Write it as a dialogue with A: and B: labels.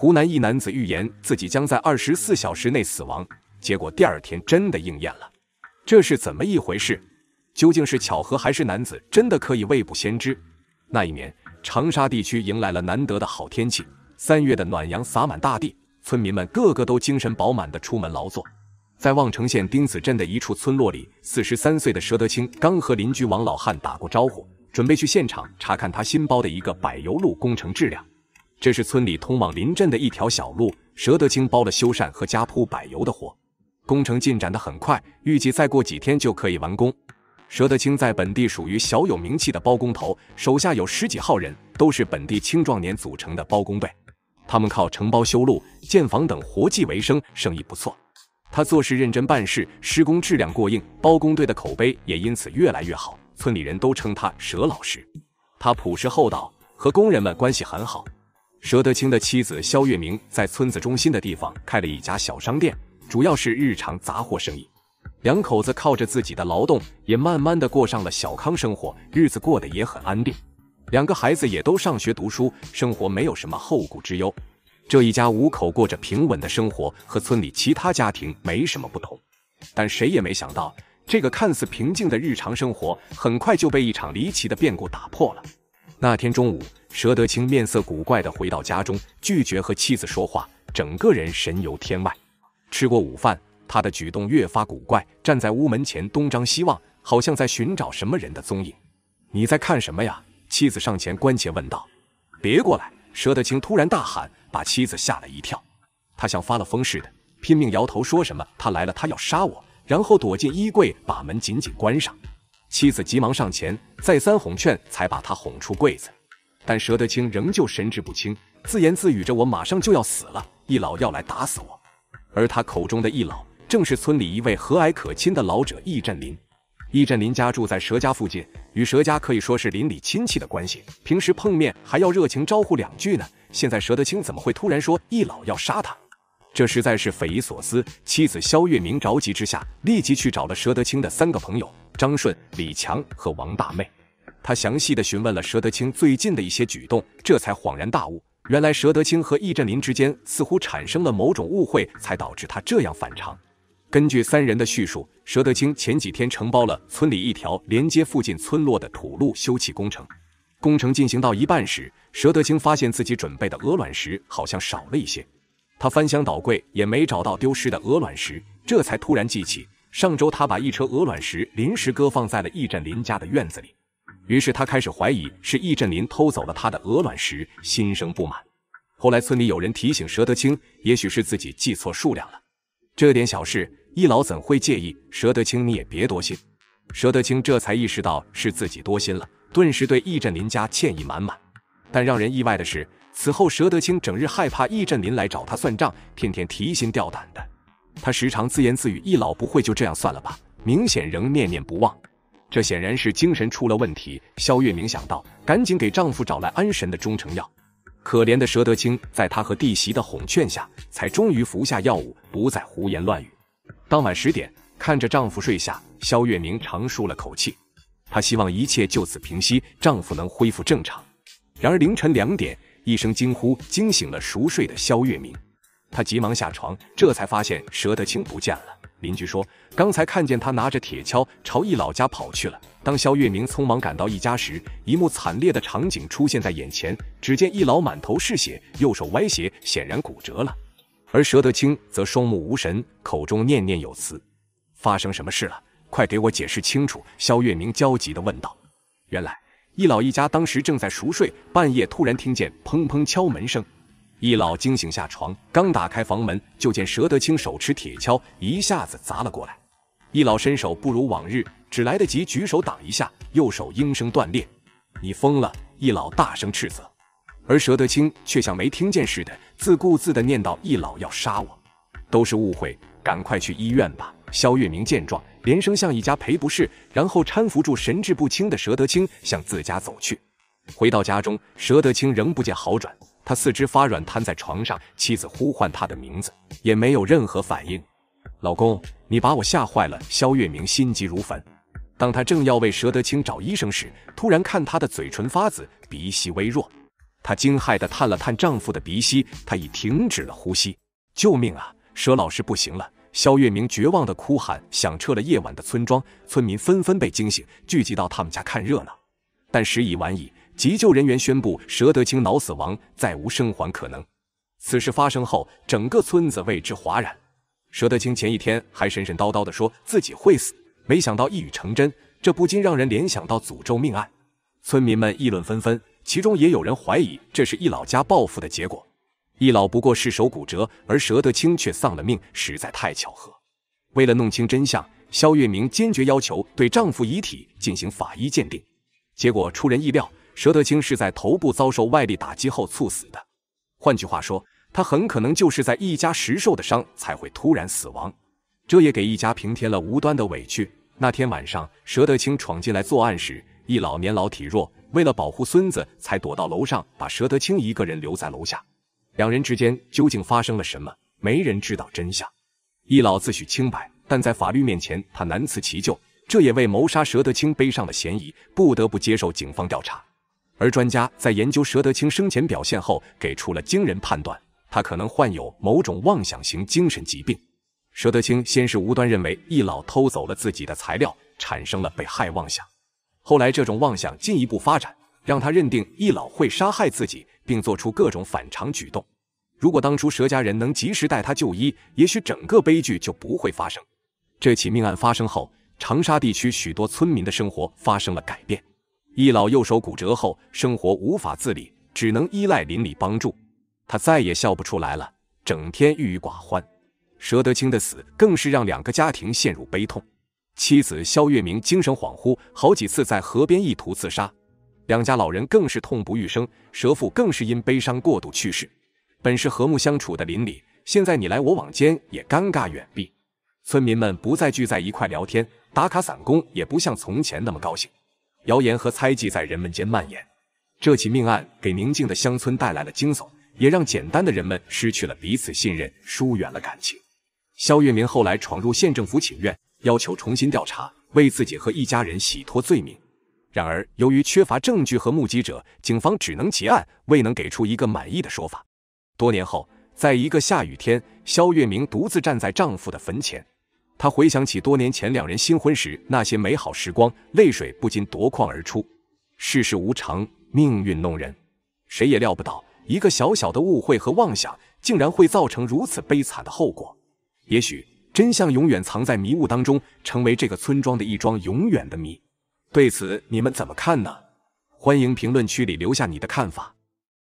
A: 湖南一男子预言自己将在二十四小时内死亡，结果第二天真的应验了。这是怎么一回事？究竟是巧合还是男子真的可以未卜先知？那一年，长沙地区迎来了难得的好天气，三月的暖阳洒满大地，村民们个个都精神饱满的出门劳作。在望城县丁子镇的一处村落里，四十三岁的佘德清刚和邻居王老汉打过招呼，准备去现场查看他新包的一个柏油路工程质量。这是村里通往林镇的一条小路，佘德清包了修缮和加铺柏油的活，工程进展得很快，预计再过几天就可以完工。佘德清在本地属于小有名气的包工头，手下有十几号人，都是本地青壮年组成的包工队，他们靠承包修路、建房等活计为生，生意不错。他做事认真，办事施工质量过硬，包工队的口碑也因此越来越好，村里人都称他佘老师。他朴实厚道，和工人们关系很好。佘德清的妻子肖月明在村子中心的地方开了一家小商店，主要是日常杂货生意。两口子靠着自己的劳动，也慢慢的过上了小康生活，日子过得也很安定。两个孩子也都上学读书，生活没有什么后顾之忧。这一家五口过着平稳的生活，和村里其他家庭没什么不同。但谁也没想到，这个看似平静的日常生活，很快就被一场离奇的变故打破了。那天中午，佘德清面色古怪地回到家中，拒绝和妻子说话，整个人神游天外。吃过午饭，他的举动越发古怪，站在屋门前东张西望，好像在寻找什么人的踪影。你在看什么呀？妻子上前关切问道。别过来！佘德清突然大喊，把妻子吓了一跳。他像发了疯似的，拼命摇头，说什么他来了，他要杀我。然后躲进衣柜，把门紧紧关上。妻子急忙上前，再三哄劝，才把他哄出柜子。但佘德清仍旧神志不清，自言自语着：“我马上就要死了，易老要来打死我。”而他口中的易老，正是村里一位和蔼可亲的老者易振林。易振林家住在佘家附近，与佘家可以说是邻里亲戚的关系，平时碰面还要热情招呼两句呢。现在佘德清怎么会突然说易老要杀他？这实在是匪夷所思。妻子肖月明着急之下，立即去找了佘德清的三个朋友张顺、李强和王大妹。他详细的询问了佘德清最近的一些举动，这才恍然大悟，原来佘德清和易振林之间似乎产生了某种误会，才导致他这样反常。根据三人的叙述，佘德清前几天承包了村里一条连接附近村落的土路修砌工程，工程进行到一半时，佘德清发现自己准备的鹅卵石好像少了一些。他翻箱倒柜也没找到丢失的鹅卵石，这才突然记起上周他把一车鹅卵石临时搁放在了易振林家的院子里，于是他开始怀疑是易振林偷走了他的鹅卵石，心生不满。后来村里有人提醒佘德清，也许是自己记错数量了，这点小事易老怎会介意？佘德清你也别多心。佘德清这才意识到是自己多心了，顿时对易振林家歉意满满。但让人意外的是。此后，佘德清整日害怕易振林来找他算账，天天提心吊胆的。他时常自言自语：“易老不会就这样算了吧？”明显仍念念不忘。这显然是精神出了问题。肖月明想到，赶紧给丈夫找来安神的中成药。可怜的佘德清，在她和弟媳的哄劝下，才终于服下药物，不再胡言乱语。当晚十点，看着丈夫睡下，肖月明长舒了口气。她希望一切就此平息，丈夫能恢复正常。然而凌晨两点。一声惊呼惊醒了熟睡的肖月明，他急忙下床，这才发现佘德清不见了。邻居说，刚才看见他拿着铁锹朝易老家跑去了。当肖月明匆忙赶到易家时，一幕惨烈的场景出现在眼前。只见易老满头是血，右手歪斜，显然骨折了。而佘德清则双目无神，口中念念有词：“发生什么事了？快给我解释清楚！”肖月明焦急地问道。原来。易老一家当时正在熟睡，半夜突然听见砰砰敲门声，易老惊醒下床，刚打开房门，就见佘德清手持铁锹一下子砸了过来。易老伸手不如往日，只来得及举手挡一下，右手应声断裂。你疯了！易老大声斥责，而佘德清却像没听见似的，自顾自地念叨：“易老要杀我，都是误会，赶快去医院吧。”肖月明见状，连声向一家赔不是，然后搀扶住神志不清的佘德清向自家走去。回到家中，佘德清仍不见好转，他四肢发软，瘫在床上，妻子呼唤他的名字也没有任何反应。老公，你把我吓坏了！肖月明心急如焚。当他正要为佘德清找医生时，突然看他的嘴唇发紫，鼻息微弱，他惊骇地探了探丈夫的鼻息，他已停止了呼吸。救命啊！佘老师不行了！肖月明绝望的哭喊响彻了夜晚的村庄，村民纷纷被惊醒，聚集到他们家看热闹。但时已晚矣，急救人员宣布佘德清脑死亡，再无生还可能。此事发生后，整个村子为之哗然。佘德清前一天还神神叨叨地说自己会死，没想到一语成真，这不禁让人联想到诅咒命案。村民们议论纷纷，其中也有人怀疑这是易老家报复的结果。易老不过是手骨折，而佘德清却丧了命，实在太巧合。为了弄清真相，肖月明坚决要求对丈夫遗体进行法医鉴定。结果出人意料，佘德清是在头部遭受外力打击后猝死的。换句话说，他很可能就是在一家时受的伤才会突然死亡。这也给易家平添了无端的委屈。那天晚上，佘德清闯进来作案时，易老年老体弱，为了保护孙子，才躲到楼上，把佘德清一个人留在楼下。两人之间究竟发生了什么？没人知道真相。易老自诩清白，但在法律面前，他难辞其咎。这也为谋杀佘德清背上了嫌疑，不得不接受警方调查。而专家在研究佘德清生前表现后，给出了惊人判断：他可能患有某种妄想型精神疾病。佘德清先是无端认为易老偷走了自己的材料，产生了被害妄想。后来，这种妄想进一步发展。让他认定易老会杀害自己，并做出各种反常举动。如果当初佘家人能及时带他就医，也许整个悲剧就不会发生。这起命案发生后，长沙地区许多村民的生活发生了改变。易老右手骨折后，生活无法自理，只能依赖邻里帮助。他再也笑不出来了，整天郁郁寡欢。佘德清的死更是让两个家庭陷入悲痛。妻子肖月明精神恍惚，好几次在河边意图自杀。两家老人更是痛不欲生，蛇父更是因悲伤过度去世。本是和睦相处的邻里，现在你来我往间也尴尬远避。村民们不再聚在一块聊天、打卡散工，也不像从前那么高兴。谣言和猜忌在人们间蔓延。这起命案给宁静的乡村带来了惊悚，也让简单的人们失去了彼此信任，疏远了感情。肖月明后来闯入县政府请愿，要求重新调查，为自己和一家人洗脱罪名。然而，由于缺乏证据和目击者，警方只能结案，未能给出一个满意的说法。多年后，在一个下雨天，肖月明独自站在丈夫的坟前，她回想起多年前两人新婚时那些美好时光，泪水不禁夺眶而出。世事无常，命运弄人，谁也料不到一个小小的误会和妄想，竟然会造成如此悲惨的后果。也许真相永远藏在迷雾当中，成为这个村庄的一桩永远的谜。对此你们怎么看呢？欢迎评论区里留下你的看法。